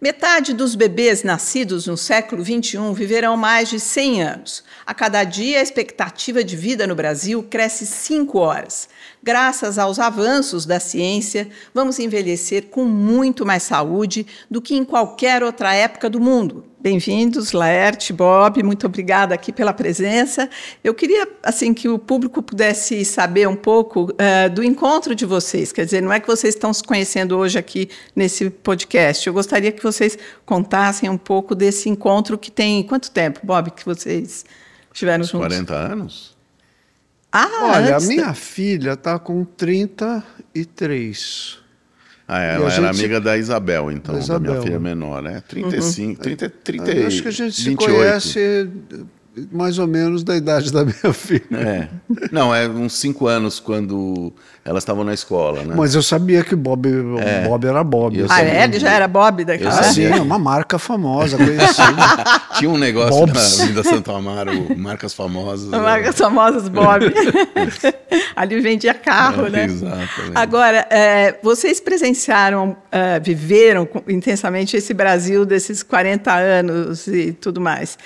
Metade dos bebês nascidos no século XXI viverão mais de 100 anos. A cada dia, a expectativa de vida no Brasil cresce 5 horas. Graças aos avanços da ciência, vamos envelhecer com muito mais saúde do que em qualquer outra época do mundo. Bem-vindos, Laerte, Bob, muito obrigada aqui pela presença. Eu queria assim que o público pudesse saber um pouco uh, do encontro de vocês, quer dizer, não é que vocês estão se conhecendo hoje aqui nesse podcast. Eu gostaria que vocês contassem um pouco desse encontro que tem quanto tempo, Bob, que vocês tiveram juntos? 40 anos. Ah, Olha, a minha da... filha está com 33. Ah, é, ela gente... era amiga da Isabel, então, da, Isabel, da minha filha menor, né? 35, uhum. 30, 30, acho que a gente se conhece mais ou menos da idade da minha filha. É. Não, é uns cinco anos quando elas estavam na escola, né? Mas eu sabia que Bob, é. Bob era Bob. Ah, é? Ele já era Bob daquela época? Sim, é uma marca famosa, conhecida. Tinha um negócio na Avenida Santo Amaro, marcas famosas. Né? Marcas famosas, Bob. Ali vendia carro, é, né? Exatamente. Agora, é, vocês presenciaram, é, viveram intensamente esse Brasil desses 40 anos e tudo mais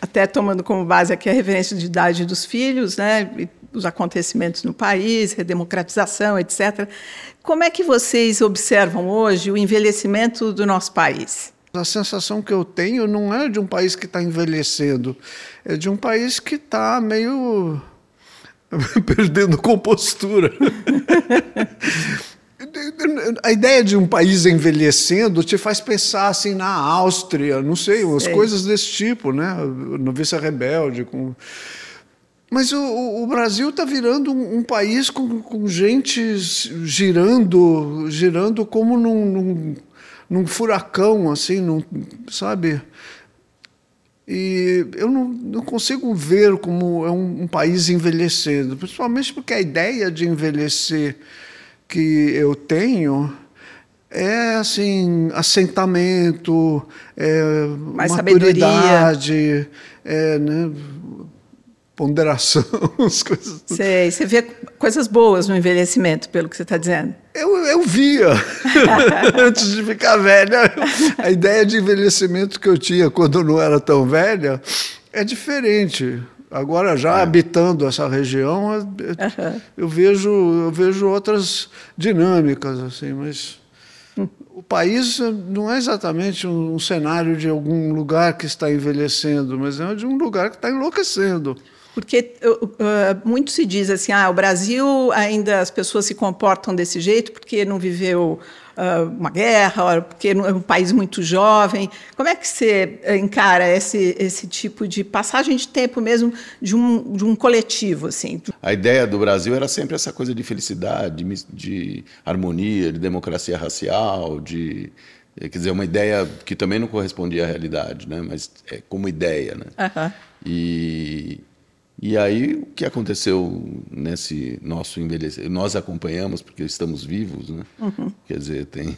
até tomando como base aqui a referência de idade dos filhos, né, os acontecimentos no país, redemocratização, etc. Como é que vocês observam hoje o envelhecimento do nosso país? A sensação que eu tenho não é de um país que está envelhecendo, é de um país que está meio perdendo compostura. A ideia de um país envelhecendo te faz pensar assim na Áustria, não sei, umas sei. coisas desse tipo, né? vice rebelde. Com... Mas o, o Brasil está virando um, um país com, com, gente girando, girando como num, num, num furacão, assim, num, sabe? E eu não, não, consigo ver como é um, um país envelhecendo, principalmente porque a ideia de envelhecer que eu tenho é assim assentamento, é, Mais maturidade, é, né, ponderação, as coisas. Sei, você vê coisas boas no envelhecimento, pelo que você está dizendo. Eu, eu via, antes de ficar velha. A ideia de envelhecimento que eu tinha quando não era tão velha é diferente. Agora já é. habitando essa região, uhum. eu vejo eu vejo outras dinâmicas assim, mas o país não é exatamente um, um, cenário de algum lugar que está envelhecendo, mas é de um lugar que está enlouquecendo. Porque uh, muito se diz assim, ah, o Brasil ainda as pessoas se comportam desse jeito porque não viveu ah, uma guerra, porque é um país muito jovem. Como é que você eh, encara esse, esse tipo de passagem de tempo mesmo de um, de um coletivo? Assim? A ideia do Brasil era sempre essa coisa de felicidade, de, de harmonia, de democracia racial, de eh, quer dizer uma ideia que também não correspondia à realidade, né? Mas é como ideia, né? Uhum. E e aí, o que aconteceu nesse nosso envelhecer? Nós acompanhamos, porque estamos vivos, né? Uhum. Quer dizer, tem,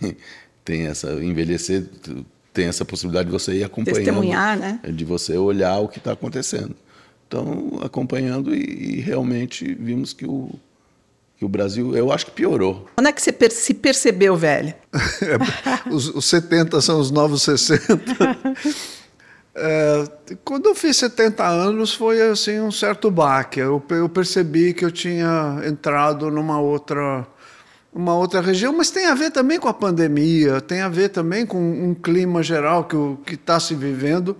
tem essa. Envelhecer tem essa possibilidade de você ir acompanhando. Testemunhar, né? De você olhar o que está acontecendo. Então, acompanhando e, e realmente vimos que o, que o Brasil, eu acho que piorou. Quando é que você per se percebeu, velho? É, os, os 70 são os novos 60. É, quando eu fiz 70 anos foi assim um certo baque. Eu, eu percebi que eu tinha entrado numa outra uma outra região, mas tem a ver também com a pandemia, tem a ver também com um clima geral que está se vivendo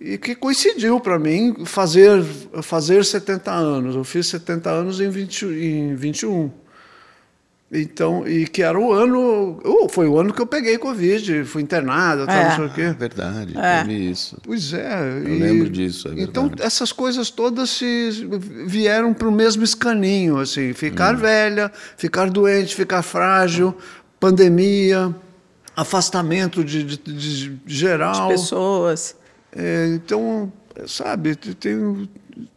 e que coincidiu para mim fazer fazer 70 anos. Eu fiz 70 anos em, 20, em 21. Então, e que era o ano. Oh, foi o ano que eu peguei Covid, fui internado, tal, não é. sei o quê. Ah, verdade, é. teve isso. Pois é. Eu e, lembro disso, é Então, essas coisas todas se vieram para o mesmo escaninho, assim, ficar hum. velha, ficar doente, ficar frágil, pandemia, afastamento de, de, de geral. De pessoas. É, então, sabe, tem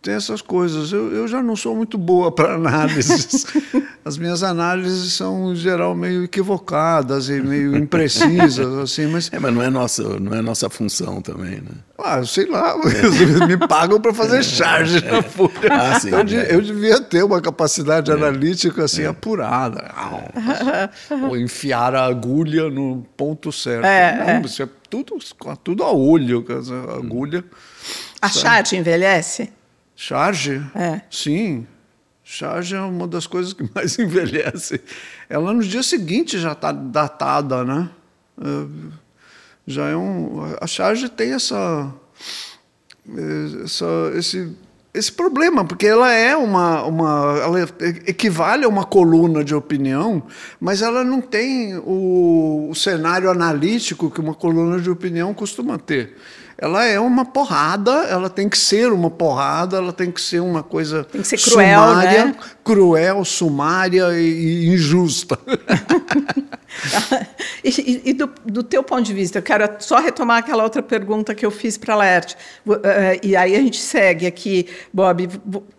tem essas coisas. Eu, eu já não sou muito boa para análises. As minhas análises são, em geral, meio equivocadas e meio imprecisas, assim, mas... É, mas não é nossa, não é nossa função também, né? Ah, sei lá, me pagam para fazer é. charge na é. Folha. Ah, sim, eu, é. eu, devia ter uma capacidade é. analítica, assim, é. apurada. Ah, ou enfiar a agulha no ponto certo. É, não, isso é. é tudo, tudo a olho, a hum. agulha... A sabe? charge envelhece? Charge? É. Sim. Charge é uma das coisas que mais envelhece. Ela no dia seguinte já está datada, né? É, já é um. A charge tem essa, é, essa esse esse problema, porque ela é uma, uma. Ela equivale a uma coluna de opinião, mas ela não tem o, o cenário analítico que uma coluna de opinião costuma ter ela é uma porrada, ela tem que ser uma porrada, ela tem que ser uma coisa tem que ser cruel, né? sumária, né? cruel, sumária e, e injusta. e, e do, do, teu ponto de vista, eu quero só retomar aquela outra pergunta que eu fiz para a Laerte. Eh, e aí a gente segue aqui, Bob.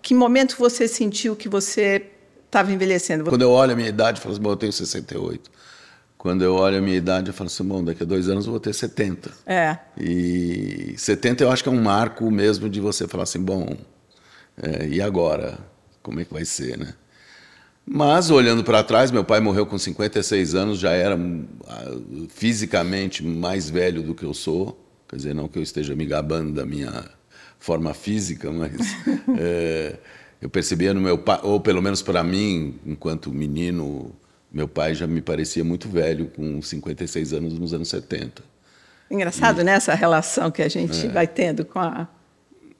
Que momento você sentiu que você estava envelhecendo? Quando eu olho a minha idade, falo assim, bom, eu tenho 68 quando eu olho a minha idade, eu falo assim, bom, daqui a dois anos eu vou ter 70. É. E 70 eu acho que é um marco mesmo de você falar assim, bom, é, e agora? Como é que vai ser, né? Mas olhando para trás, meu pai morreu com 56 anos, já era ah, fisicamente mais velho do que eu sou. Quer dizer, não que eu esteja me gabando da minha forma física, mas é, eu percebia no meu pai, ou pelo menos para mim, enquanto menino, meu pai já me parecia muito velho, com 56 anos nos anos 70. Engraçado, e... né? Essa relação que a gente é. vai tendo com a.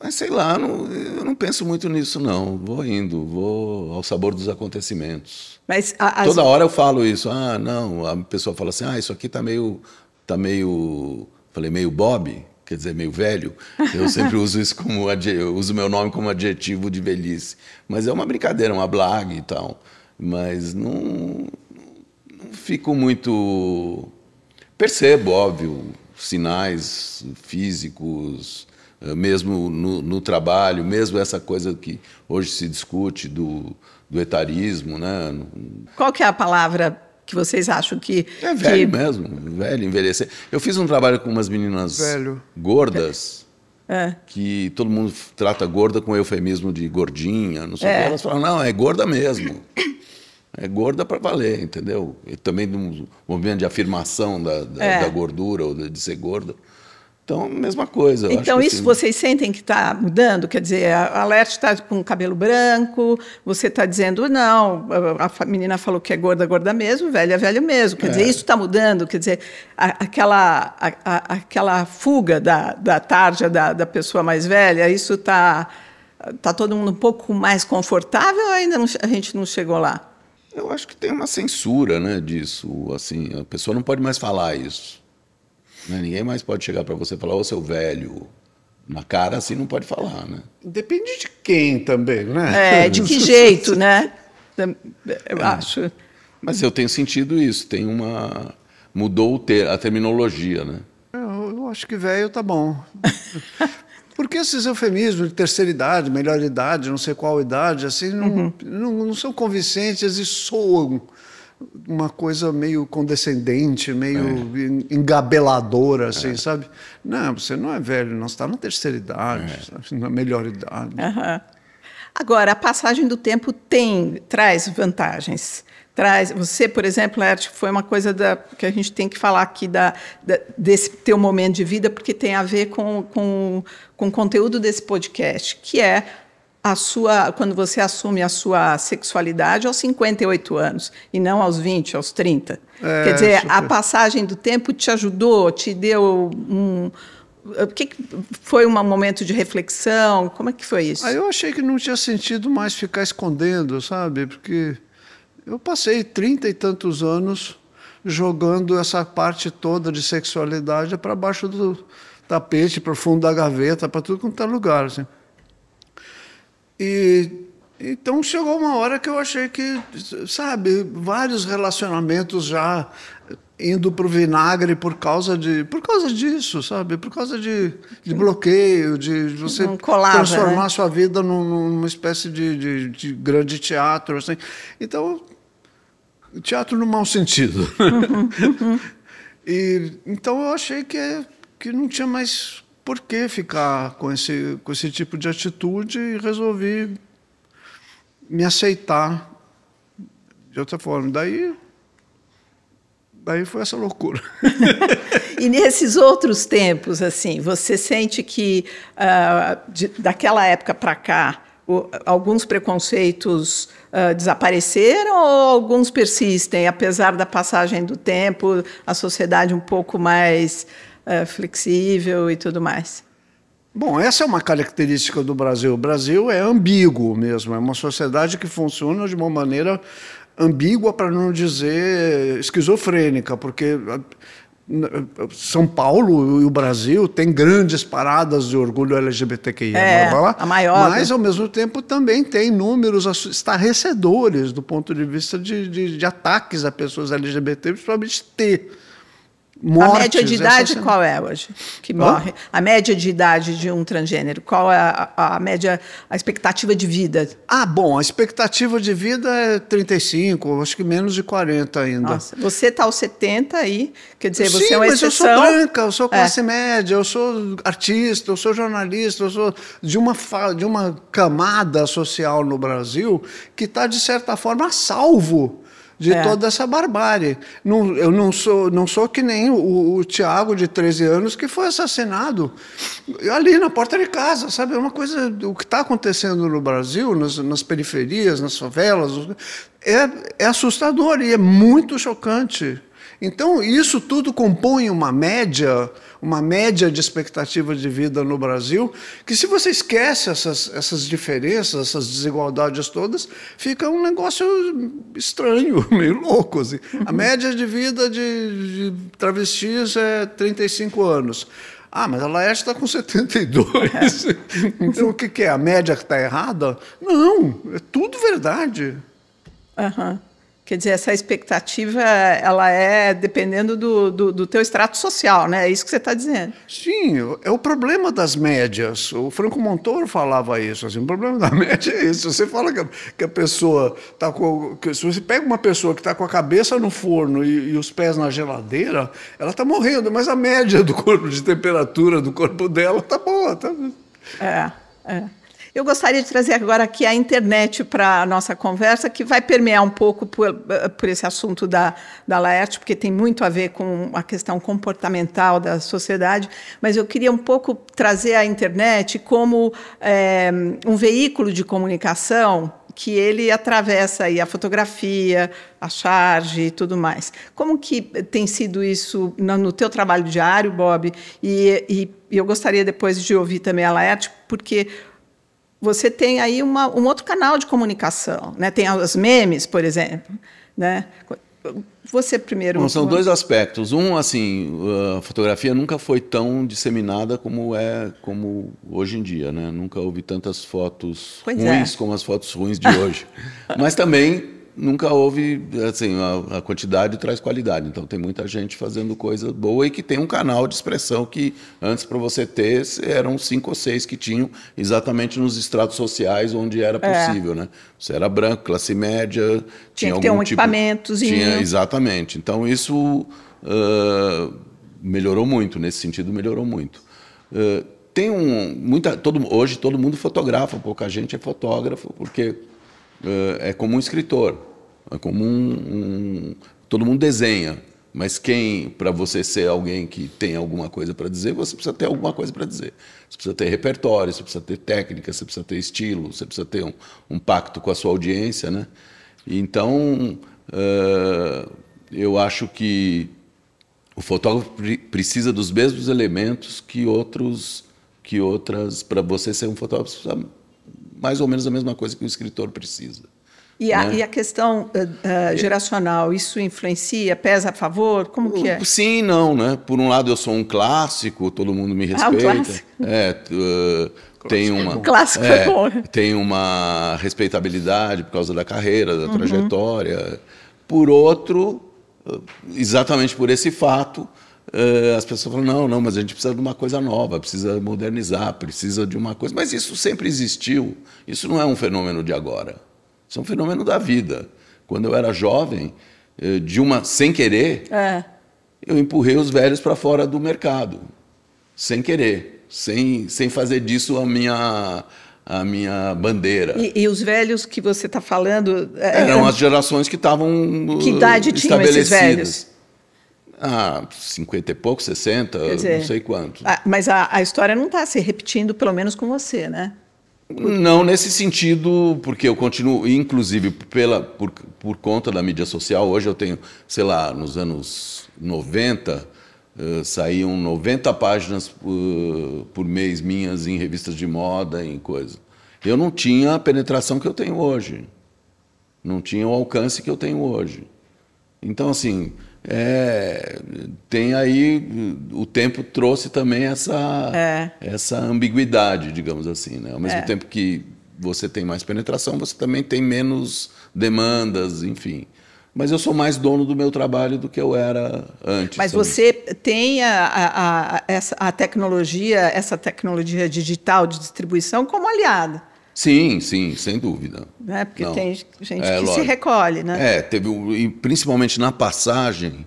Mas sei lá, não, eu não penso muito nisso, não. Vou indo, vou ao sabor dos acontecimentos. Mas a, as... Toda hora eu falo isso. Ah, não. A pessoa fala assim: ah, isso aqui tá meio. Tá meio. Falei, meio Bob, quer dizer, meio velho. Eu sempre uso isso como. Eu uso meu nome como adjetivo de velhice. Mas é uma brincadeira, uma blague e tal mas não fico muito. Percebo, óbvio, sinais físicos, eh, mesmo no, no trabalho, mesmo essa coisa que hoje se discute do, do etarismo. Né? Qual que é a palavra que vocês acham que. É velho que... mesmo, velho, envelhecer. Eu fiz um trabalho com umas meninas velho. gordas. É. é. Que todo mundo trata gorda com eufemismo de gordinha, não sei é. o que. Elas falam, não, é gorda mesmo. É gorda para valer, entendeu? E também um movimento de afirmação da, da, é. da gordura ou de ser gorda, Então, mesma coisa. Então, isso assim, vocês sentem que está mudando? Quer dizer, a Alerte está com cabelo branco, você está dizendo, não, a menina falou que é gorda, gorda mesmo, velha, velho mesmo. Quer é. dizer, isso está mudando. Quer dizer, a, aquela, a, a, aquela fuga da, da tarja da, da pessoa mais velha, isso está tá todo mundo um pouco mais confortável ou ainda não, a gente não chegou lá? Eu acho que tem uma censura, né, disso, assim, a pessoa não pode mais falar isso. Né? Ninguém mais pode chegar para você e falar, ô seu velho, na cara assim não pode falar, né? Depende de quem também, né? É, de que jeito, né? Eu é. acho. Mas eu tenho sentido isso, tem uma mudou a terminologia, né? É, eu, eu acho que velho tá bom. Porque esses eufemismos de terceira idade, melhor idade, não sei qual idade, assim, não, uhum. não, não são convincentes e soam uma coisa meio condescendente, meio é. engabeladora, assim, é. sabe? Não, você não é velho, não está na terceira idade, é. sabe? na melhor idade. Uhum. Agora, a passagem do tempo tem traz vantagens traz. Você, por exemplo, acho foi uma coisa da, que a gente tem que falar aqui da, da, desse teu momento de vida, porque tem a ver com, com, com o conteúdo desse podcast, que é a sua quando você assume a sua sexualidade aos 58 anos e não aos 20, aos 30. É, Quer dizer, super. a passagem do tempo te ajudou, te deu um o que, que foi um momento de reflexão? Como é que foi isso? Ah, eu achei que não tinha sentido mais ficar escondendo, sabe? Porque eu passei trinta e tantos anos jogando essa parte toda de sexualidade para baixo do tapete, para o fundo da gaveta, para tudo quanto é lugar. Assim. E então chegou uma hora que eu achei que, sabe, vários relacionamentos já indo para o vinagre por causa de por causa disso sabe por causa de, de bloqueio de, de você colava, transformar né? sua vida numa espécie de, de, de, grande teatro assim então teatro no mau sentido e então eu achei que é, que não tinha mais por que ficar com esse com esse tipo de atitude e resolvi me aceitar de outra forma daí Daí foi essa loucura. e nesses outros tempos, assim, você sente que uh, de, daquela época para cá, o, alguns preconceitos uh, desapareceram ou alguns persistem, apesar da passagem do tempo, a sociedade um pouco mais uh, flexível e tudo mais? Bom, essa é uma característica do Brasil. O Brasil é ambíguo mesmo, é uma sociedade que funciona de uma maneira ambígua, para não dizer esquizofrênica, porque ah, são Paulo e o Brasil tem grandes paradas de orgulho LGBTQI. É, blá, blá, a maior. Mas, né? ao mesmo tempo, também tem números estarrecedores do ponto de vista de, de, de ataques a pessoas LGBT, principalmente T. Mortes, a média de idade essa... qual é hoje? Que morre? A média de idade de um transgênero, qual é a, a, média, a expectativa de vida? Ah, bom, a expectativa de vida é 35, acho que menos de 40 ainda. Nossa, você está aos 70 aí, quer dizer, você é Sim, é uma exceção. mas eu sou branca, eu sou é. classe é. média, eu sou artista, eu sou jornalista, eu sou de uma, de uma camada social no Brasil que está, de certa forma, a salvo de é. toda essa barbárie. Não, eu não sou, não sou que nem o, o Tiago, de 13 anos, que foi assassinado ali na porta de casa, sabe? É uma coisa. O que está acontecendo no Brasil, nas, nas periferias, nas favelas, é, é assustador e é muito chocante. Então, isso tudo compõe uma média uma média de expectativa de vida no Brasil, que se você esquece essas, essas diferenças, essas desigualdades todas, fica um negócio estranho, meio louco. Assim. A média de vida de, de travestis é 35 anos. Ah, mas a Laerte está com 72. É. então o que, que é? A média que está errada? Não, é tudo verdade. Aham. Uhum. Quer dizer, essa expectativa, ela é dependendo do, do, do teu extrato social, né? É isso que você está dizendo. Sim, é o problema das médias. O Franco Montoro falava isso. Assim, o problema da média é isso. Você fala que a, que a pessoa está com... Que, se você pega uma pessoa que está com a cabeça no forno e, e os pés na geladeira, ela está morrendo, mas a média do corpo de temperatura do corpo dela está boa. Tá... É, é. Eu gostaria de trazer agora aqui a internet para a nossa conversa, que vai permear um pouco por, eh, por esse assunto da, da Laerte, porque tem muito a ver com a questão comportamental da sociedade, mas eu queria um pouco trazer a internet como é, um veículo de comunicação que ele atravessa aí a fotografia, a charge e tudo mais. Como que tem sido isso no teu trabalho diário, Bob? E, e eu gostaria depois de ouvir também a Laerte, porque você tem aí uma, um outro canal de comunicação, né? Tem os memes, por exemplo, né? Você primeiro. Bom, são dois aspectos. Um, assim, a fotografia nunca foi tão disseminada como é como hoje em dia, né? Nunca houve tantas fotos pois é. ruins é. como as fotos ruins de hoje. Mas também nunca houve assim a, a, quantidade traz qualidade então tem muita gente fazendo coisa boa e que tem um canal de expressão que antes para você ter eram cinco ou seis que tinham exatamente nos estratos sociais onde era é. possível é. né você era branco classe média tinha, tinha que ter um tipo, tinha exatamente então isso uh, melhorou muito nesse sentido melhorou muito uh, tem um muita todo hoje todo mundo fotografa pouca gente é fotógrafo porque ah, é como um escritor. É como um, um todo mundo desenha, mas quem para você ser alguém que tem alguma coisa para dizer, você precisa ter alguma coisa para dizer. Você precisa ter repertório, você precisa ter técnica, você precisa ter estilo, você precisa ter um, um pacto com a sua audiência, né? Então, uh, eu acho que o fotógrafo precisa dos mesmos elementos que outros que outras para você ser um fotógrafo precisa mais ou menos a mesma coisa que o escritor precisa. E a, né? e a questão uh, geracional, isso influencia, pesa a favor? Como que é? Sim, não, né? Por um lado, eu sou um clássico, todo mundo me respeita. Ah, um clássico. É, uh, tem uma clássico é, é tem uma respeitabilidade por causa da carreira da uhum. trajetória por outro exatamente por esse fato as pessoas falam não não mas a gente precisa de uma coisa nova precisa modernizar precisa de uma coisa mas isso sempre existiu isso não é um fenômeno de agora isso é um fenômeno da vida. Quando eu era jovem, eh, de uma sem querer, é. eu empurrei os velhos para fora do mercado, sem querer, sem, sem fazer disso a minha a minha bandeira. E, e os velhos que você está falando eram, é, é eram as gerações que estavam que idade eh, tinham esses velhos? Ah, 50 e pouco, 60, dizer, não sei quanto. A, mas a, a história não está se repetindo, pelo menos com você, né? Não nesse sentido, porque eu continuo, inclusive pela, por, por conta da mídia social, hoje eu tenho, sei lá, nos anos 90, uh, eh, saíam 90 páginas eh, por mês minhas em revistas de moda, em coisa. Eu não tinha a penetração que eu tenho hoje. Não tinha o alcance que eu tenho hoje. Então, assim, é, tem aí o tempo trouxe também essa é. essa ambiguidade, digamos assim, né? Ao mesmo é. tempo que você tem mais penetração, você também tem menos demandas, enfim. Mas eu sou mais dono do meu trabalho do que eu era antes. Mas também. você tem a, a, a, essa, a tecnologia, essa tecnologia digital de distribuição como aliada. Sim, sim, sem dúvida. é Porque Não. tem gente é, que lógico. se recolhe, né? É, teve, e principalmente na passagem,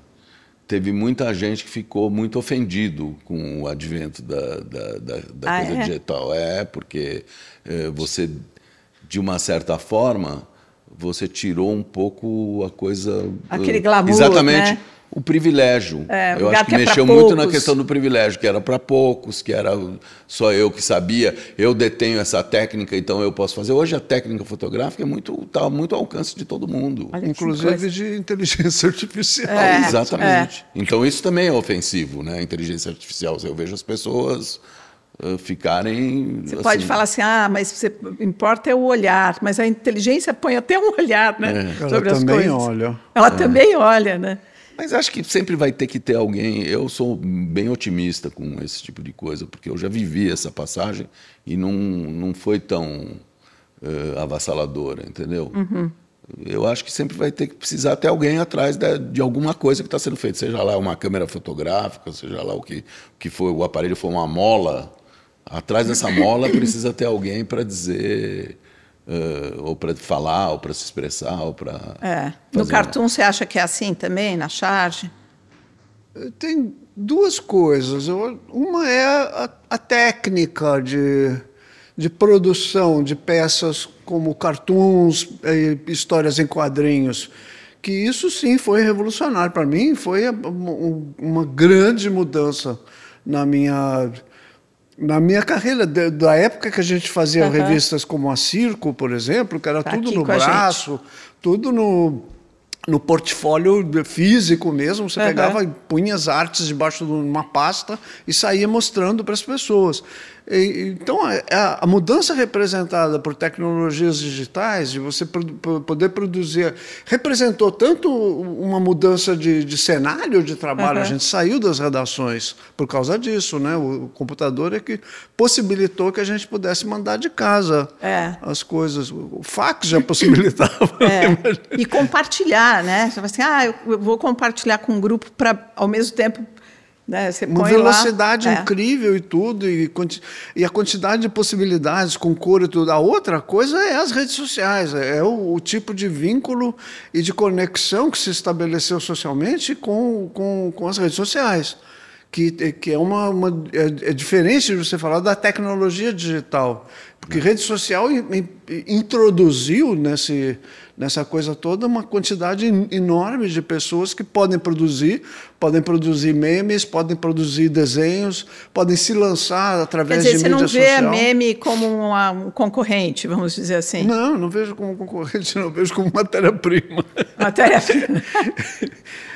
teve muita gente que ficou muito ofendido com o advento da, da, da, da ah, coisa é? digital. É, porque é, você, de uma certa forma, você tirou um pouco a coisa... Aquele eh, glamour, Exatamente. Né? o privilégio. É, eu acho que, que é mexeu muito poucos. na questão do privilégio, que era para poucos, que era só eu que sabia. Eu detenho essa técnica, então eu posso fazer. Hoje a técnica fotográfica é muito tá muito ao alcance de todo mundo, Olha, inclusive de inteligência artificial. É, Exatamente. É. Então isso também é ofensivo, né? Inteligência artificial. Eu vejo as pessoas eh, ficarem. Você assim, pode falar assim, ah, mas você importa é o olhar, mas a inteligência põe até um olhar, né? É. Sobre Ela as também coisas. olha. Ela é. também olha, né? Mas acho que sempre vai ter que ter alguém. Eu sou bem otimista com esse tipo de coisa, porque eu já vivi essa passagem e não, não foi tão uh, avassaladora, entendeu? Uhum. Eu acho que sempre vai ter que precisar ter alguém atrás de, de alguma coisa que está sendo feita, seja lá uma câmera fotográfica, seja lá o que, o que foi, o aparelho foi uma mola. Atrás dessa mola precisa ter alguém para dizer Uh, ou para falar, ou para se expressar, ou para. É. No cartoon uma... você acha que é assim também, na charge? Eh, tem duas coisas. Uma é a, a técnica de, de produção de peças como cartoons, eh, histórias em quadrinhos que isso sim foi revolucionário para mim, foi uma grande mudança na minha na minha carreira, da época que a gente fazia revistas como a Circo, por exemplo, que era tá tudo no braço, tudo no, no portfólio físico mesmo, você uhum. pegava e punha as artes debaixo de uma pasta e saía mostrando para as pessoas. Então, a mudança representada por tecnologias digitais, de você poder produzir, representou tanto uma mudança de, de cenário de trabalho, uhum. a gente saiu das redações por causa disso, né? O computador é que possibilitou que a gente pudesse mandar de casa é. as coisas. O fax já possibilitava. é. E compartilhar, né? Você assim, ah, eu vou compartilhar com um grupo para, ao mesmo tempo, né? Você Uma velocidade lá, é. incrível é. e tudo, e, e, a quantidade de possibilidades com cor e tudo. A outra coisa é as redes sociais, é, é o, o tipo de vínculo e de conexão que se estabeleceu socialmente com, com, com as redes sociais que, é, que é uma, uma é, é diferente de você falar da tecnologia digital, porque é. rede social in, in, introduziu nesse, nessa coisa toda uma quantidade enorme de pessoas que podem produzir, podem produzir memes, podem produzir desenhos, podem se lançar através dizer, de mídia social. você não vê social. meme como uma, um concorrente, vamos dizer assim? Não, não vejo como concorrente, não vejo como matéria-prima. Matéria-prima.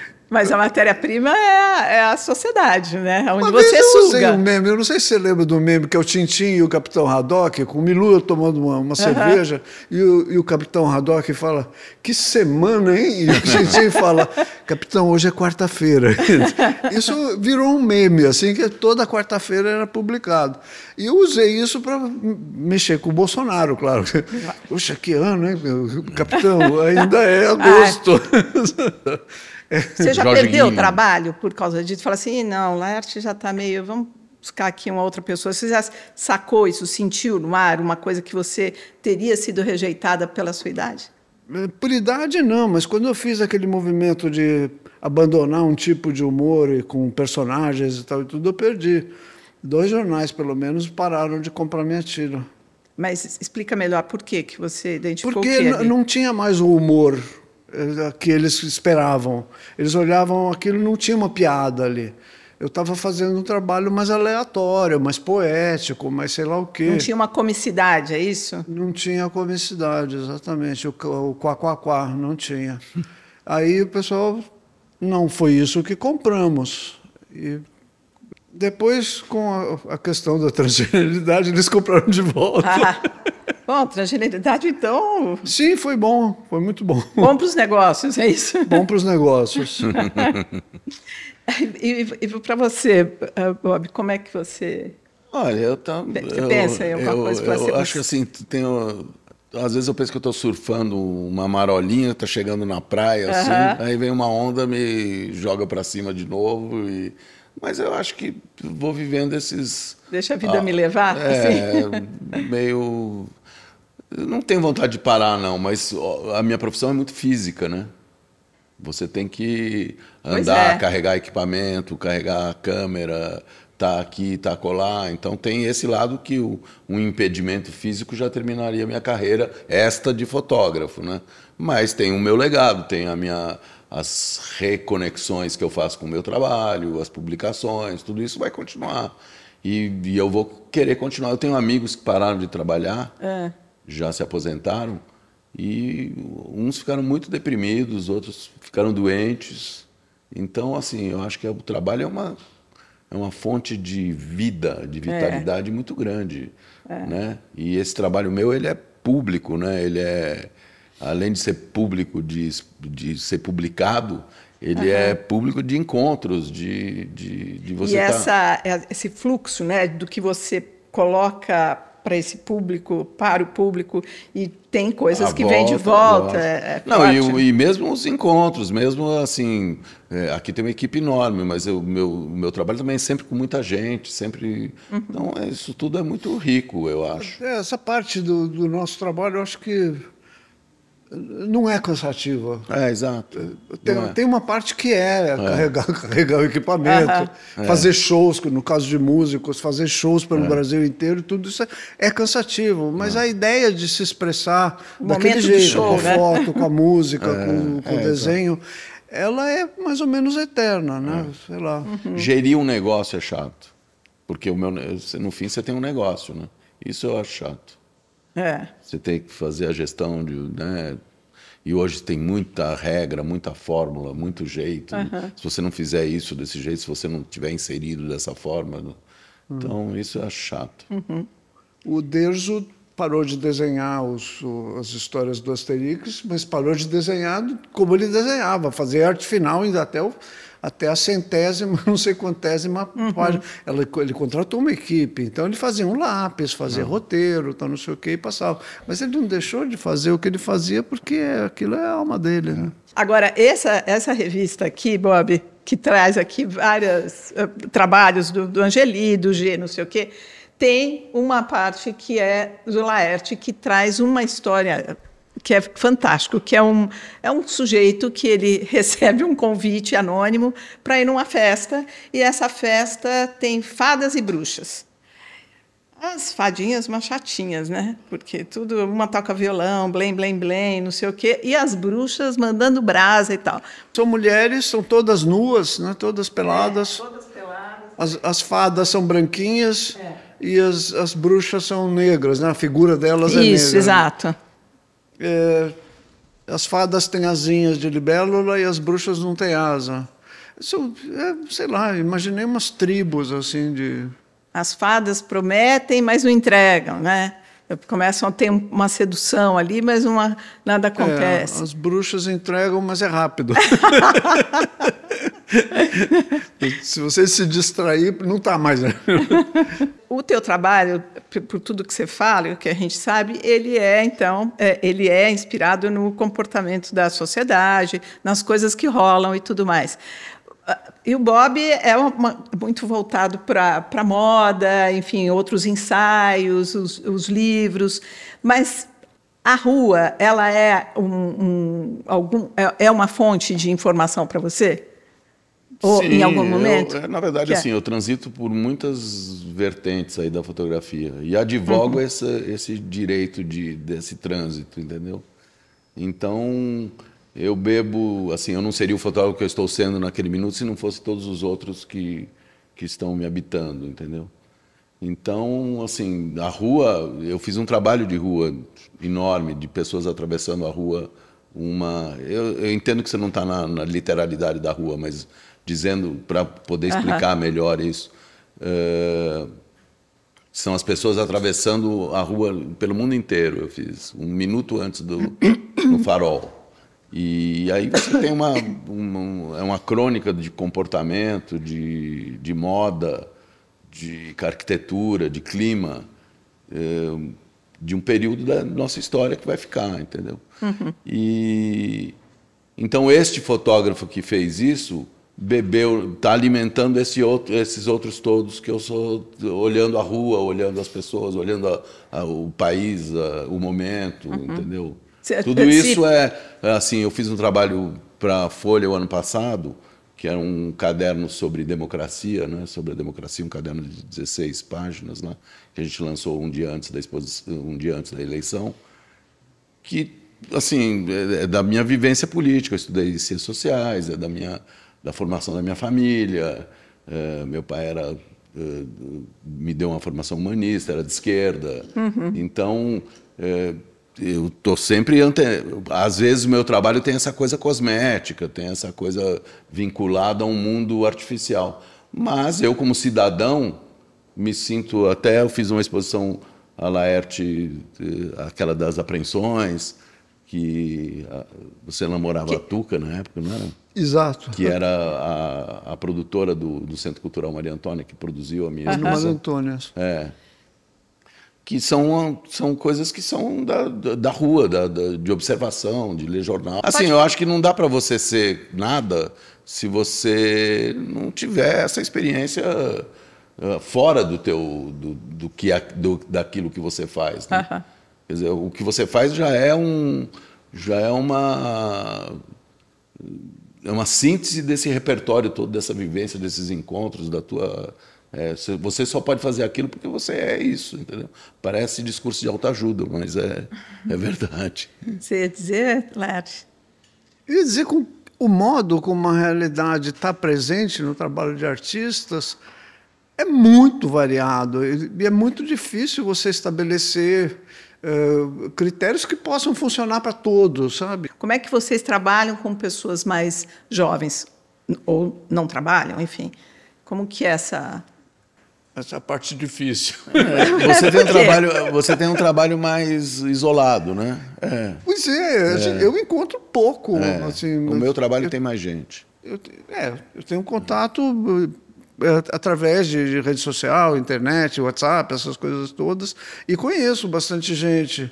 Mas a matéria-prima é, é, a sociedade, né? É onde Uma você vez eu suga. Usei um meme, eu não sei se você lembra do meme que é o Tintim e o Capitão Haddock, com o Milu tomando uma, uma cerveja, e o, e o, Capitão Haddock fala: Que semana, hein? E o Tintim fala: Capitão, hoje é quarta-feira. Isso virou um meme, assim, que toda quarta-feira era publicado. E eu usei isso para mexer com o Bolsonaro, claro. Puxa, que ano, hein? Capitão, ainda é, ah, é. agosto. Você já Jorge perdeu o trabalho por causa disso? Fala assim, não, Laerte já está meio, vamos buscar aqui uma outra pessoa. Você já sacou isso, sentiu no ar uma coisa que você teria sido rejeitada pela sua idade? Eh, por idade, não, mas quando eu fiz aquele movimento de abandonar um tipo de humor e com personagens e tal e tudo, eu perdi. Dois jornais, pelo menos, pararam de comprar minha tira. Mas explica melhor por que, que você identificou Porque não tinha mais o humor eh, que eles esperavam. Eles olhavam aquilo, não tinha uma piada ali. Eu estava fazendo um trabalho mais aleatório, mais poético, mais sei lá o quê. Não tinha uma comicidade, é isso? Não tinha comicidade, exatamente. O, o quá, quá, quá, não tinha. Aí o pessoal, não foi isso que compramos. E depois, com a, a questão da transgeneridade, eles compraram de volta. Ah. Bom, transgeneridade, então. Sim, foi bom, foi muito bom. Bom para os negócios, é isso? Bom para os negócios. e, e para você, ah, Bob, como é que você. Olha, eu também. você pensa em alguma eu, coisa para ser. Eu acho que assim, tenho. Às vezes eu penso que eu estou surfando uma marolinha, está chegando na praia, assim, uh -huh. aí vem uma onda, me joga para cima de novo. E... Mas eu acho que vou vivendo esses. Deixa a vida ah, me levar? É, assim. meio eu não tenho vontade de parar, não, mas a minha profissão é muito física, né? Você tem que andar, é. carregar equipamento, carregar câmera, tá aqui, tá colar. Então tem esse lado que o, um impedimento físico já terminaria minha carreira, esta de fotógrafo, né? Mas tem o meu legado, tem a minha as reconexões que eu faço com o meu trabalho, as publicações, tudo isso vai continuar. E, e eu vou querer continuar. Eu tenho amigos que pararam de trabalhar. É já se aposentaram e uns ficaram muito deprimidos, outros ficaram doentes. Então, assim, eu acho que o trabalho é uma, é uma fonte de vida, de vitalidade é. muito grande, é. é. né? E esse trabalho meu, ele é público, né? Ele é, além de ser público, de, de ser publicado, ele uhum. é público de encontros, de, de, de você... E tá essa, esse fluxo, né, do que você coloca para esse público, para o público, e tem coisas a que volta, de volta. É, é não, e, e, mesmo os encontros, mesmo assim, é, aqui tem uma equipe enorme, mas o meu, meu trabalho também é sempre com muita gente, sempre. Uhum. Então, é, isso tudo é muito rico, eu acho. É, essa parte do, do nosso trabalho, eu acho que não é cansativa. É, exato. Eh, tem, é. tem uma parte que é, é. Carregar, carregar o equipamento, uh -huh. É. fazer é. shows, no caso de músicos, fazer shows pelo é. Brasil inteiro, tudo isso é, é cansativo. Mas a ideia de se expressar o daquele jeito, show, com a né? foto, com a música, com, com o desenho, ela é mais ou menos eterna, né? Sei lá. Uhum. Gerir um negócio é chato. Porque meu, no fim você tem um negócio, né? Isso eu acho chato. É. Você tem que fazer a gestão de. Né? E hoje tem muita regra, muita fórmula, muito jeito. Uhum. Se você não fizer isso desse jeito, se você não tiver inserido dessa forma. Uhum. Então, hum. isso é chato. Uhum. O Derzo parou de desenhar os, o, as histórias do Asterix, mas parou de desenhar como ele desenhava, fazer arte final ainda até o até a centésima, não sei quantésima uhum. página. Ela, ele contratou uma equipe, então ele fazia um lápis, fazia uhum. roteiro, tal, não sei o que, e passava. Mas ele não deixou de fazer o que ele fazia porque aquilo é a alma dele. Né? Agora, essa, essa revista aqui, Bob, que traz aqui vários uh, eh, trabalhos do, do Angeli, do G, não sei o quê, tem uma parte que é do Laerte, que traz uma história que é fantástico, que é um, é um sujeito que ele recebe um convite anônimo para ir numa festa, e essa festa tem fadas e bruxas. As fadinhas umas chatinhas, né? Porque tudo, uma toca violão, blém, blém, blém, não sei o quê, e as bruxas mandando brasa e tal. São mulheres, são todas nuas, né? todas peladas. É, todas peladas. As, as fadas são branquinhas. É e as, as bruxas são negras, né? a figura delas é Isso, é negra. Isso, né? exato. Né? é, as fadas têm asinhas de libélula e as bruxas não têm asa. Isso, é, sei lá, imaginei umas tribos assim de. As fadas prometem, mas não entregam, né? começam a ter uma sedução ali, mas uma, nada é, acontece. É, as bruxas entregam, mas é rápido. se você se distrair, não está mais. Né? o teu trabalho, por tudo que você fala, o que a gente sabe, ele é então, é, ele é inspirado no comportamento da sociedade, nas coisas que rolam e tudo mais. E o Bob é uma, muito voltado para a moda, enfim, outros ensaios, os, os, livros, mas a rua, ela é, um, um algum, é, é, uma fonte de informação para você? Ou Sim, em algum momento? Eu, é, na verdade, é assim, é? eu transito por muitas vertentes aí da fotografia e advogo uhum. esse direito de, desse trânsito, entendeu? Então, eu bebo, assim, eu não seria o fotógrafo que eu estou sendo naquele minuto se não fosse todos os outros que, que estão me habitando, entendeu? Então, assim, a rua, eu fiz um trabalho de rua enorme, de pessoas atravessando a rua, uma... Eu, eu entendo que você não está na, na, literalidade da rua, mas dizendo, para poder explicar uhum. melhor isso, eh, são as pessoas atravessando a rua pelo mundo inteiro, eu fiz, um minuto antes do no farol. E aí você tem uma, uma, é uma crônica de comportamento, de, de moda, de arquitetura, de clima, eh, de um período da nossa história que vai ficar, entendeu? Uhum. E então este fotógrafo que fez isso bebeu, está alimentando esse outro, esses outros todos que eu sou olhando a rua, olhando as pessoas, olhando a, a, o país, a, o momento, uhum. entendeu? Tudo isso é, é assim, eu fiz um trabalho para a Folha o ano passado, que era um caderno sobre democracia, né? sobre a democracia, um caderno de 16 páginas, né? que a gente lançou um dia antes da exposição, um dia antes da eleição, que assim, é, é da minha vivência política, eu estudei ciências sociais, é da minha da formação da minha família. É, meu pai era é, me deu uma formação humanista, era de esquerda. Uhum. Então, é, eu tô sempre ante... às vezes o meu trabalho tem essa coisa cosmética, tem essa coisa vinculada a um mundo artificial. Mas eu como cidadão me sinto até eu fiz uma exposição a Laerte, eh, aquela das apreensões, que ah, você namorava que... a Tuca na época, não era? Exato. Que era a, a produtora do, do Centro Cultural Maria Antônia, que produziu a minha. Ana Maria Antônia. É que são, são coisas que são da, da, da rua, da, da, de observação, de ler jornal. Assim, eu acho que não dá para você ser nada se você não tiver essa experiência ah, fora do teu do, do que do, daquilo que você faz né? uhum. quer dizer o que você faz já é um já é uma é uma síntese desse repertório todo dessa vivência desses encontros da tua é, você só pode fazer aquilo porque você é isso, entendeu? Parece discurso de autoajuda, mas é, é verdade. Você ia dizer, Lari? Eu ia dizer com o modo como a realidade está presente no trabalho de artistas é muito variado e é muito difícil você estabelecer eh, critérios que possam funcionar para todos, sabe? Como é que vocês trabalham com pessoas mais jovens ou não trabalham, enfim? Como que é essa essa é parte difícil. É, você, tem um trabalho, você tem um trabalho mais isolado, né? É. Pois é, é. eu encontro pouco. É. Assim, o meu trabalho eu, tem mais gente. Eu, é, eu tenho um contato é, através de, rede social, internet, WhatsApp, essas coisas todas, e conheço bastante gente.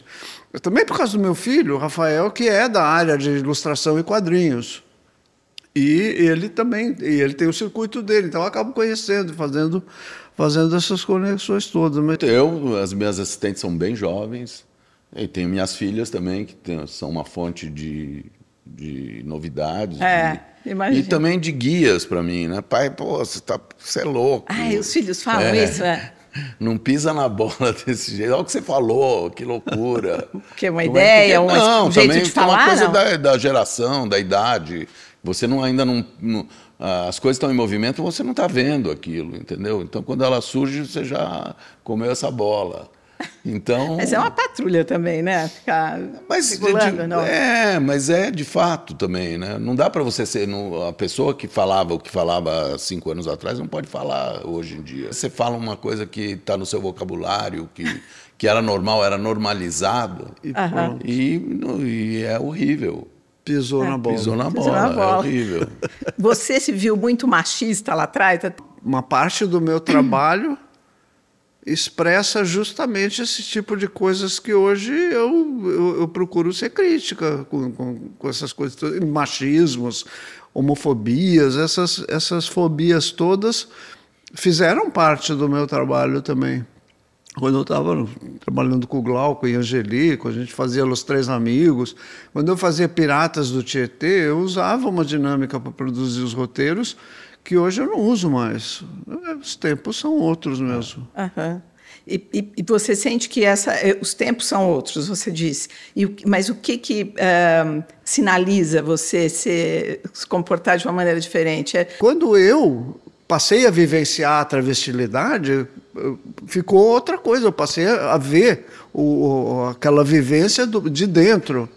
também por causa do meu filho, Rafael, que é da área de ilustração e quadrinhos. E ele também, e ele tem o circuito dele, então eu acabo conhecendo, fazendo fazendo essas conexões todas. Mas... Eu, as minhas assistentes são bem jovens, e tenho minhas filhas também, que tem, são uma fonte de, de novidades. É. De... Imagina. E também de guias para mim, né? Pai, pô, você, tá, você é louco. Ai, os filhos falam é. isso, né? Não pisa na bola desse jeito. Olha o que você falou, que loucura. É que é uma ideia, é não, jeito também, de falar, uma coisa da, da, geração, da idade. Você não, ainda não, não ah, as coisas estão em movimento, você não está vendo aquilo, entendeu? Então, quando ela surge, você já comeu essa bola. Então, mas é uma patrulha também, né? Ficar mas, regulando, de, não. É, mas é de fato também, né? Não dá para você ser não, a pessoa que falava o que falava cinco anos atrás não pode falar hoje em dia. Você fala uma coisa que está no seu vocabulário, que, que era normal, era normalizado e, uhum. e, e é horrível. Pisou é. na bola. Pisou na bola. Pisou na bola. É horrível. Você se viu muito machista lá atrás? Uma parte do meu trabalho expressa justamente esse tipo de coisas que hoje eu, eu, eu procuro ser crítica com, com, com essas coisas, machismos, homofobias, essas, essas fobias todas fizeram parte do meu trabalho também quando eu estava trabalhando com o Glauco e Angelico, a gente fazia Los Três Amigos. Quando eu fazia Piratas do Tietê, eu usava uma dinâmica para produzir os roteiros que hoje eu não uso mais. Os tempos são outros mesmo. Uhum. E, e, e, você sente que essa, é, os tempos são outros, você disse. E, mas o que, que uh, sinaliza você se, se comportar de uma maneira diferente? É... Quando eu passei a vivenciar a travestilidade, ficou outra coisa. Eu passei a ver o, aquela vivência do, de dentro.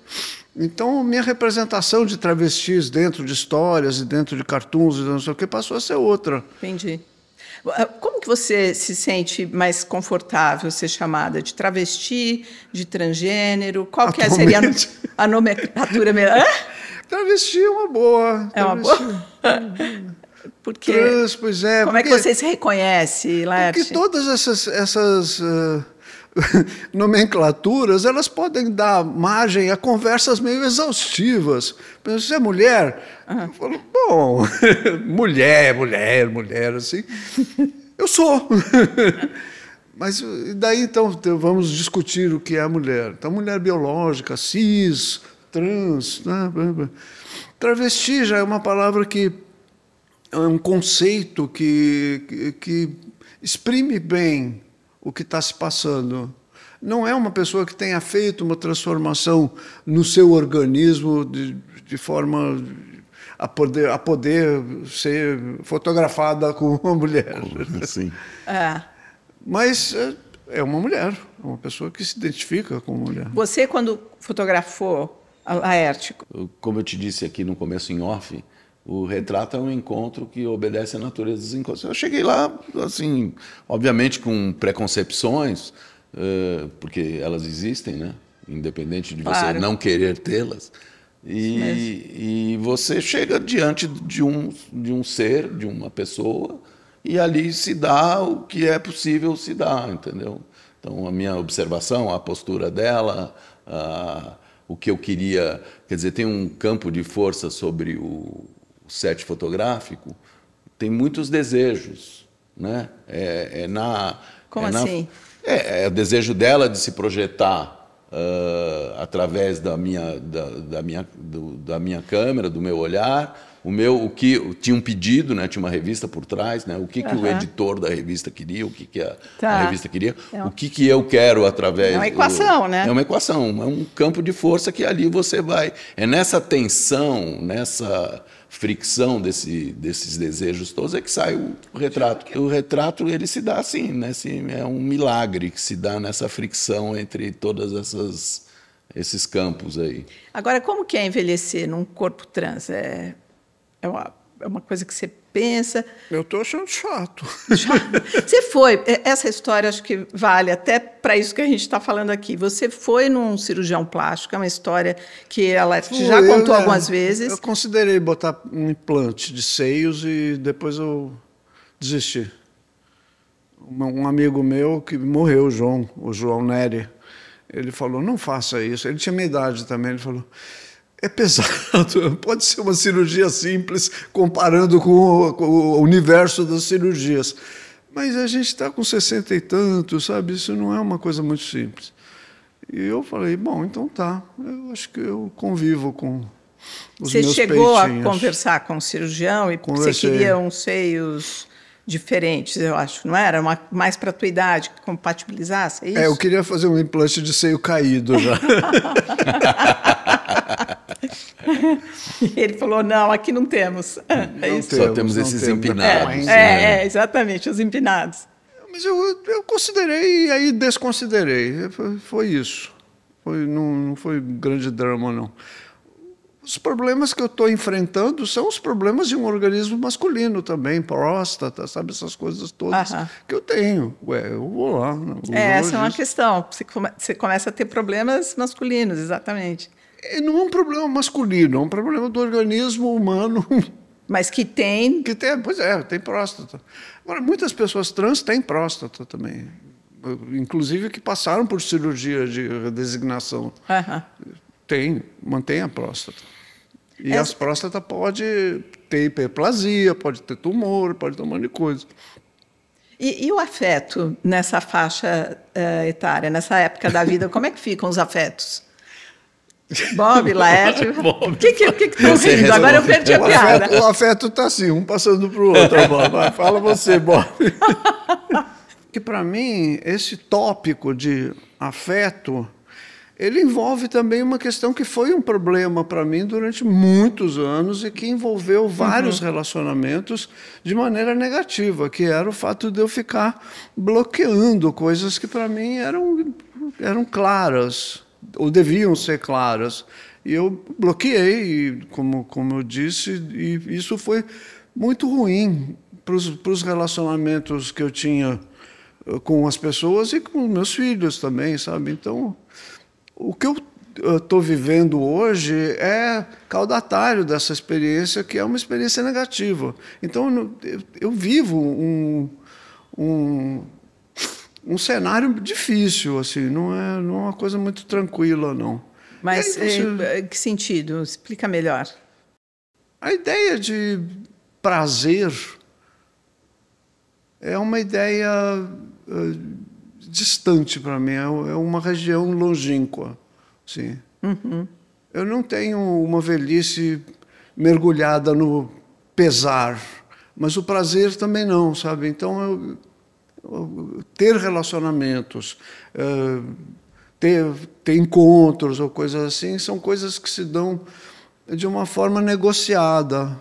Então, minha representação de travestis dentro de histórias e dentro de cartoons e não sei o que passou a ser outra. Entendi. Ah, como que você se sente mais confortável ser chamada de travesti, de transgênero? Qual que é, seria a nomenclatura melhor? Travesti é uma boa. É uma boa. É porque, trans, pois é. Como porque, é que você se reconhece, Laerte? Porque todas essas, essas uh, nomenclaturas, elas podem dar margem a conversas meio exaustivas. Você é mulher? Uhum. Eu falo, bom, mulher, mulher, mulher, assim. Eu sou. Mas daí, então, vamos discutir o que é a mulher. Então, mulher biológica, cis, trans... Né? Travesti já é uma palavra que é um conceito que, que, que exprime bem o que está se passando. Não é uma pessoa que tenha feito uma transformação no seu organismo de, de forma a poder, a poder ser fotografada com uma mulher. Sim. É. Mas é, é uma mulher, é uma pessoa que se identifica como mulher. Você, quando fotografou a Laerte... Como eu te disse aqui no começo em off, o retrato é um encontro que obedece à natureza dos encontros. Eu cheguei lá, assim, obviamente com preconcepções, eh, porque elas existem, né? Independente de você claro. não querer tê-las. E, e, você chega diante de um, de um ser, de uma pessoa, e ali se dá o que é possível se dar, entendeu? Então, a minha observação, a postura dela, a, o que eu queria. Quer dizer, tem um campo de força sobre o, set fotográfico, tem muitos desejos. Né? É, é na, Como é assim? Na, é, é, o desejo dela de se projetar uh, através da minha, da, da minha, do, da minha câmera, do meu olhar, o meu o que tinha um pedido né tinha uma revista por trás né o que, que uhum. o editor da revista queria o que, que a, tá. a revista queria é o que, que eu quero através é uma equação do, né é uma equação é um campo de força que ali você vai é nessa tensão nessa fricção desse, desses desejos todos é que sai o retrato. O retrato ele se dá assim, né? Assim, é um milagre que se dá nessa fricção entre todas essas esses campos aí. Agora, como que é envelhecer num corpo trans? É, é uma é uma coisa que você pensa. Eu estou achando chato. chato. Você foi, é, essa história acho que vale até para isso que a gente está falando aqui. Você foi num cirurgião plástico, é uma história que ela Fui, já contou eu, é. algumas vezes. Eu considerei botar um implante de seios e depois eu desisti. Um amigo meu que morreu, o João, o João Neri, ele falou: não faça isso. Ele tinha minha idade também, ele falou é pesado. Pode ser uma cirurgia simples comparando com o, universo das cirurgias. Mas a gente está com 60 e tanto, sabe? Isso não é uma coisa muito simples. E eu falei, bom, então tá. Eu acho que eu convivo com os Você meus chegou peitinhos. a conversar com o cirurgião e Conversei. você queria uns seios diferentes, eu acho, não era? Uma, mais para a tua idade, que compatibilizasse, é isso? É, eu queria fazer um implante de seio caído já. Ele falou: não, aqui não temos. É não é temos Só temos esses temos. empinados. É, né? É, é, exatamente, os empinados. Mas eu, eu considerei e aí desconsiderei. Foi, foi isso. Foi, não, não foi grande drama, não. Os problemas que eu estou enfrentando são os problemas de um organismo masculino também, próstata, sabe, essas coisas todas que eu tenho. Ué, eu vou lá. Eu né? é, essa é uma questão. Você, come, você começa a ter problemas masculinos, exatamente. É, não é um problema masculino, é um problema do organismo humano. Mas que tem. Que tem, pois é, tem próstata. Agora, muitas pessoas trans têm próstata também. Inclusive que passaram por cirurgia de designação Uhum. Tem, mantém a próstata. E Essa... as próstatas pode ter hiperplasia, pode ter tumor, pode ter um monte de coisa. E, e o afeto nessa faixa uh, etária, nessa época da vida, como é que ficam os afetos? Bob, Laércio. O que que, que, que rindo? Agora eu perdi a piada. Afeto, o afeto está assim, um passando para o outro. Bob. Fala você, Bob. que para mim, esse tópico de afeto, ele envolve também uma questão que foi um problema para mim durante muitos anos e que envolveu vários uhum. relacionamentos de maneira negativa, que era o fato de eu ficar bloqueando coisas que para mim eram, eram claras ou deviam ser claras. E eu bloqueei, como, como eu disse, e isso foi muito ruim para os relacionamentos que eu tinha eh, com as pessoas e com meus filhos também, sabe? Então, o que eu estou eh, vivendo hoje é caudatário dessa experiência, que é uma experiência negativa. Então, eu, eu vivo um, um um cenário difícil, assim, não é, não é uma coisa muito tranquila, não. Mas aí, você... Eh, eh, que sentido? Explica melhor. A ideia de prazer é uma ideia eh, distante para mim, é, é uma região longínqua. Sim. Uhum. Eu não tenho uma velhice mergulhada no pesar, mas o prazer também não, sabe? Então eu ter relacionamentos, eh, ter, ter encontros ou coisas assim, são coisas que se dão de uma forma negociada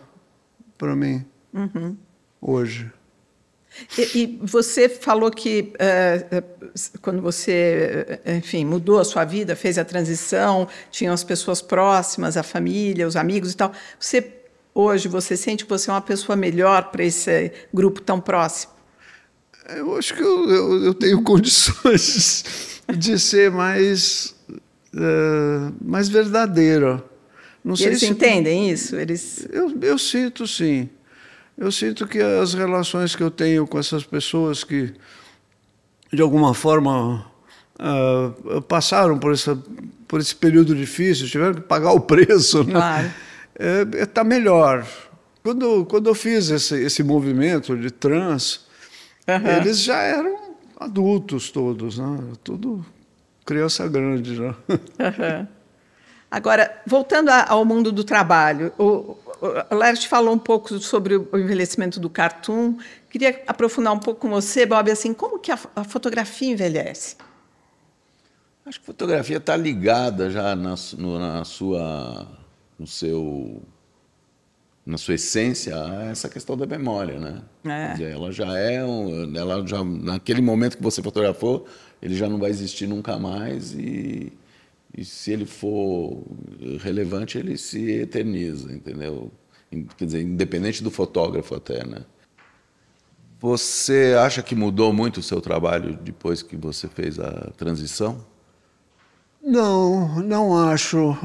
para mim uhum. hoje. E, e, você falou que eh, eh, quando você, enfim, mudou a sua vida, fez a transição, tinha as pessoas próximas, a família, os amigos e tal. Você hoje você sente que você é uma pessoa melhor para esse grupo tão próximo? Eu acho que eu, eu, eu tenho condições de ser mais, uh, mais verdadeiro. Não e sei eles se... entendem isso? Eles... Eu, eu sinto, sim. Eu sinto que as relações que eu tenho com essas pessoas que, de alguma forma, uh, passaram por, essa, por esse período difícil, tiveram que pagar o preço, né? claro. está é, é tá melhor. Quando, quando eu fiz esse, esse movimento de trans, Uhum. Eles já eram adultos todos, né? Tudo criança grande, né? Uhum. Agora, voltando ao mundo do trabalho, o, o Lert falou um pouco sobre o envelhecimento do cartoon. Queria aprofundar um pouco com você, Bob, assim, como que a, a fotografia envelhece? Acho que a fotografia está ligada já na, no, na sua, no seu na sua essência essa questão da memória, né? É. Dizer, ela já é, um, ela já naquele momento que você fotografou, ele já não vai existir nunca mais e, e se ele for relevante ele se eterniza, entendeu? Quer dizer, independente do fotógrafo até, né? Você acha que mudou muito o seu trabalho depois que você fez a transição? Não, não acho.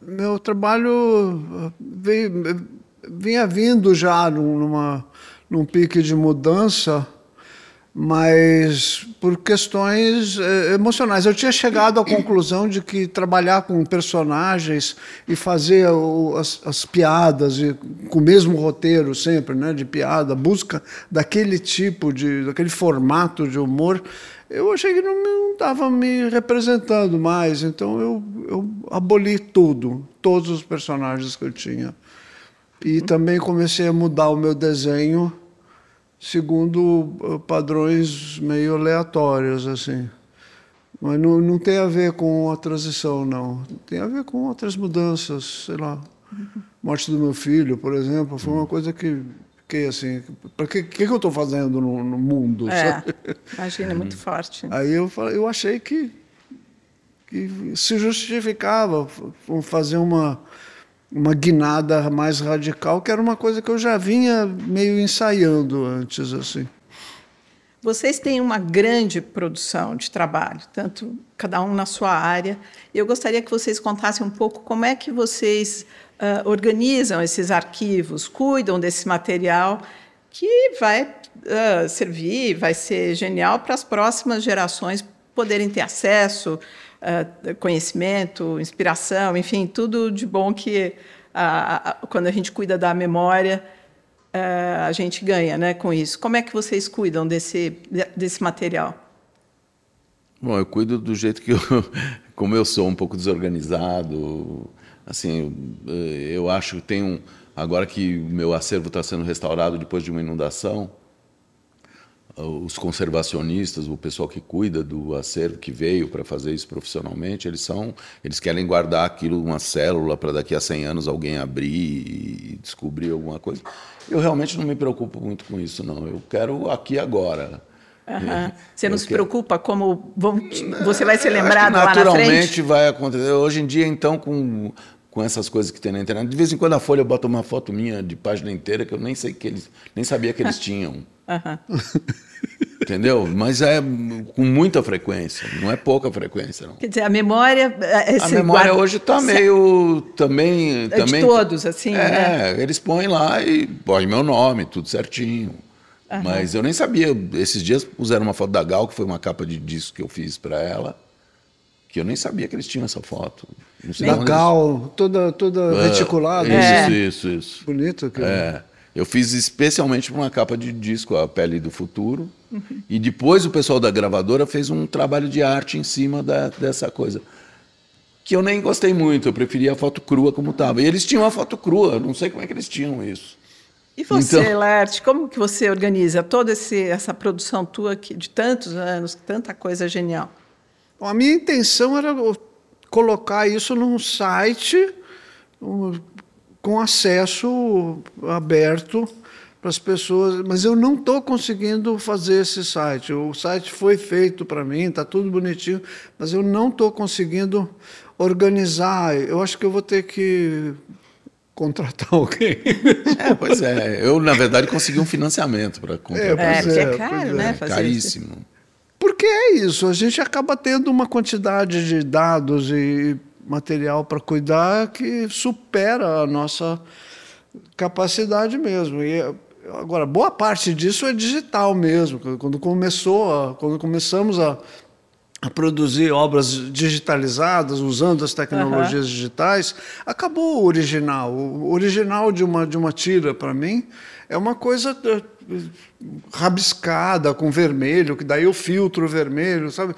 Meu trabalho veio vinha vindo já numa, num pique de mudança, mas por questões eh, emocionais. Eu tinha chegado à conclusão de que trabalhar com personagens e fazer as, as piadas e, com o mesmo roteiro sempre, né, de piada, busca daquele tipo de, daquele formato de humor, eu achei que não estava me, me representando mais. Então eu, eu aboli tudo, todos os personagens que eu tinha. E também comecei a mudar o meu desenho segundo uh, padrões meio aleatórios, assim. Mas não, não tem a ver com a transição, não. Tem a ver com outras mudanças, sei lá. Morte do meu filho, por exemplo, foi uma coisa que fiquei assim, para que, que, que eu estou fazendo no, no, mundo? É, imagina, é muito forte. Aí eu falei, eu achei que, que se justificava fazer uma uma guinada mais radical, que era uma coisa que eu já vinha meio ensaiando antes assim. Vocês têm uma grande produção de trabalho, tanto cada um na sua área. Eu gostaria que vocês contassem um pouco como é que vocês uh, organizam esses arquivos, cuidam desse material que vai uh, servir, vai ser genial para as próximas gerações poderem ter acesso, ah, conhecimento, inspiração, enfim, tudo de bom que a, a, quando a gente cuida da memória ah, a gente ganha, né, com isso. Como é que vocês cuidam desse desse material? Bom, eu cuido do jeito que eu, como eu sou um pouco desorganizado, assim, eu, eh, eu acho que tem um agora que o meu acervo está sendo restaurado depois de uma inundação, os conservacionistas, o pessoal que cuida do acervo que veio para fazer isso profissionalmente, eles são, eles querem guardar aquilo uma célula para daqui a 100 anos alguém abrir e descobrir alguma coisa. Eu realmente não me preocupo muito com isso não. Eu quero aqui agora. Uhum. Você não se preocupa como vão te... você vai ser é lembrado lá na frente? Naturalmente vai acontecer. Hoje em dia, então, com com essas coisas que tem na internet. De vez em quando a Folha bota uma foto minha de página inteira que eu nem sei que eles nem sabia que eles tinham. Uhum. Entendeu? Mas é com muita frequência, não é pouca frequência. Não. Quer dizer, a memória. É, é a memória guarda... hoje está meio. Também, é de também, todos, assim. É, né? eles põem lá e põem meu nome, tudo certinho. Uhum. Mas eu nem sabia. Esses dias puseram uma foto da Gal, que foi uma capa de disco que eu fiz para ela que eu nem sabia que eles tinham essa foto. Legal, toda, toda é, reticulada. Isso, é. isso, isso. Bonito. Cara. É. Eu fiz especialmente para uma capa de disco, A Pele do Futuro. Uhum. E depois o pessoal da gravadora fez um trabalho de arte em cima da, dessa coisa. Que eu nem gostei muito, eu preferia a foto crua como estava. E eles tinham a foto crua, não sei como é que eles tinham isso. E você, então, como que você organiza toda esse, essa produção tua aqui de tantos anos, tanta coisa genial? Bom, a minha intenção era colocar isso num site com acesso aberto para as pessoas, mas eu não estou conseguindo fazer esse site. O site foi feito para mim, está tudo bonitinho, mas eu não estou conseguindo organizar. Eu acho que eu vou ter que contratar alguém. É, pois é. Eu, na verdade, consegui um financiamento para contratar. É, é, é, é caro, é. né? É, caríssimo. Porque é isso, a gente acaba tendo uma quantidade de dados e material para cuidar que supera a nossa capacidade mesmo. E agora, boa parte disso é digital mesmo. Quando começou, a, quando começamos a, a, produzir obras digitalizadas usando as tecnologias uhum. digitais, acabou o original. O original de uma de uma tira para mim é uma coisa eh, rabiscada com vermelho, que daí eu filtro o vermelho, sabe?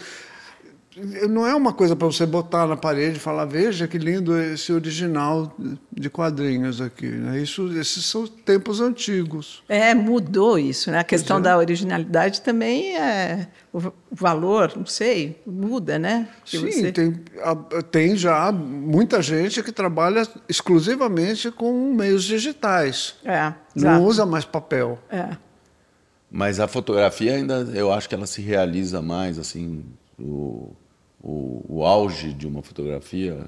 não é uma coisa para você botar na parede e falar veja que lindo esse original de quadrinhos aqui né? isso esses são tempos antigos é mudou isso né a questão é. da originalidade também é o valor não sei muda né que sim você... tem tem já muita gente que trabalha exclusivamente com meios digitais é, não usa mais papel é. mas a fotografia ainda eu acho que ela se realiza mais assim o o, o auge de uma fotografia,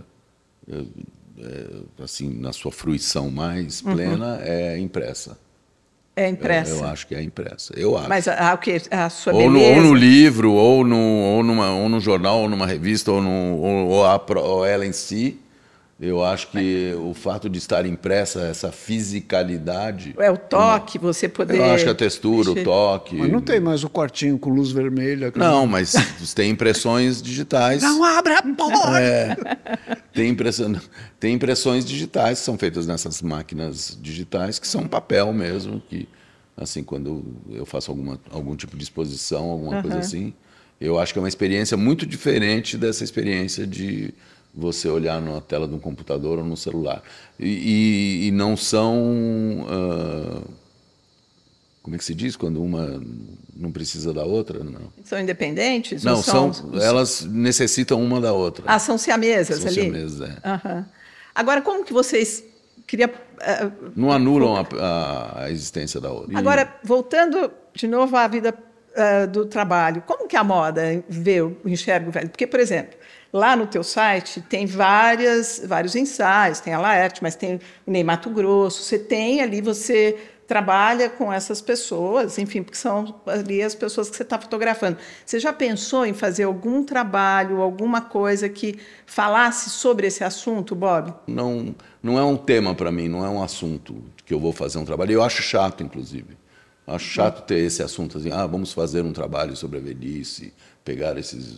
é, assim, na sua fruição mais uhum. plena, uhum. é impressa. É impressa. Eu, eu, acho que é impressa. Eu acho. Mas a, a, a sua ou No, ou no livro, ou, no, ou, numa, ou no jornal, ou numa revista, ou, no, ou, ou, a, ou ela em si eu acho que o fato de estar impressa, essa fisicalidade. É, o toque, você poder. Eu acho que a textura, o toque. Mas não tem mais o quartinho com luz vermelha. Não, mas tem impressões digitais. Não abra a porta! É, tem, impressão, tem impressões digitais que são feitas nessas máquinas digitais, que são papel mesmo, que, assim, quando eu faço alguma, algum tipo de exposição, alguma uhum. coisa assim, eu acho que é uma experiência muito diferente dessa experiência de você olhar numa tela de um computador ou no celular. E, e, e não são. Uh, como é que se diz quando uma não precisa da outra? Não. São independentes? Não, são, são, elas necessitam uma da outra. Ah, são siamesas são ali? São siamesas, é. Uhum. Agora, como que vocês... Queria, uh, não anulam a, a, existência da outra. Agora, voltando de novo à vida uh, do trabalho. Como que a moda vê, enxerga o velho? Porque, por exemplo, lá no teu site tem várias, vários ensaios, tem a Laerte, mas tem o Ney Grosso, você tem ali, você trabalha com essas pessoas, enfim, porque são ali as pessoas que você está fotografando. Você já pensou em fazer algum trabalho, alguma coisa que falasse sobre esse assunto, Bob? Não, não é um tema para mim, não é um assunto que eu vou fazer um trabalho. Eu acho chato, inclusive. Acho chato ter esse assunto assim, ah, vamos fazer um trabalho sobre a velhice, pegar esses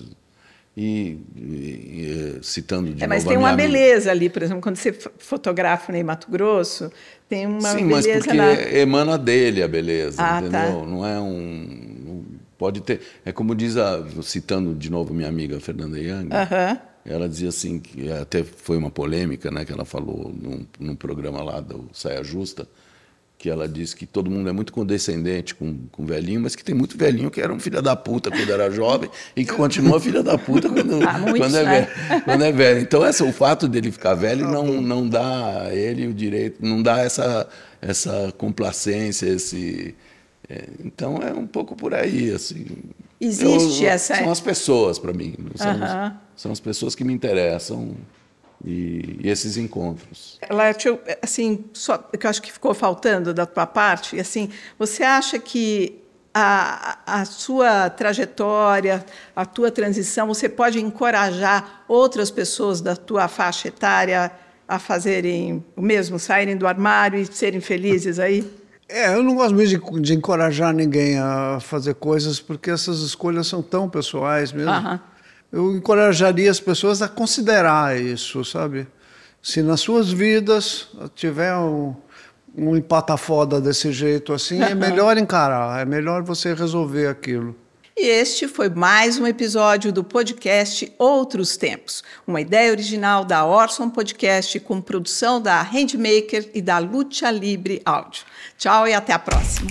e, e, e, citando de é, mas tem uma amiga. beleza ali, por exemplo, quando você fotografa né, em Mato Grosso, tem uma Sim, beleza. Sim, mas porque na... emana dele a beleza, ah, tá. entendeu? Tá. Não é um. Pode ter. É como diz a. Citando de novo minha amiga Fernanda Young, uh -huh. ela dizia assim, que até foi uma polêmica, né? Que ela falou num, num programa lá do Saia Justa que ela diz que todo mundo é muito condescendente com, com velhinho, mas que tem muito velhinho que era um filho da puta quando era jovem e que continua filho da puta quando, ah, quando, é, né? velho, quando é velho. Então, essa, o fato dele ficar velho não, não dá a ele o direito, não dá essa, essa complacência, esse. É, então, é um pouco por aí, assim. Existe eu, essa. São as pessoas, para mim. São, uh -huh. são as pessoas que me interessam e, e esses encontros. Laerte, assim, só, que eu acho que ficou faltando da tua parte, assim, você acha que a, a, sua trajetória, a tua transição, você pode encorajar outras pessoas da tua faixa etária a fazerem o mesmo, saírem do armário e serem felizes aí? É, eu não gosto muito de, de encorajar ninguém a fazer coisas, porque essas escolhas são tão pessoais mesmo eu encorajaria as pessoas a considerar isso, sabe? Se nas suas vidas tiver um, um empata foda desse jeito assim, é melhor encarar, é melhor você resolver aquilo. E este foi mais um episódio do podcast Outros Tempos, uma ideia original da Orson Podcast com produção da Handmaker e da Lucha Libre Áudio. Tchau e até a próxima.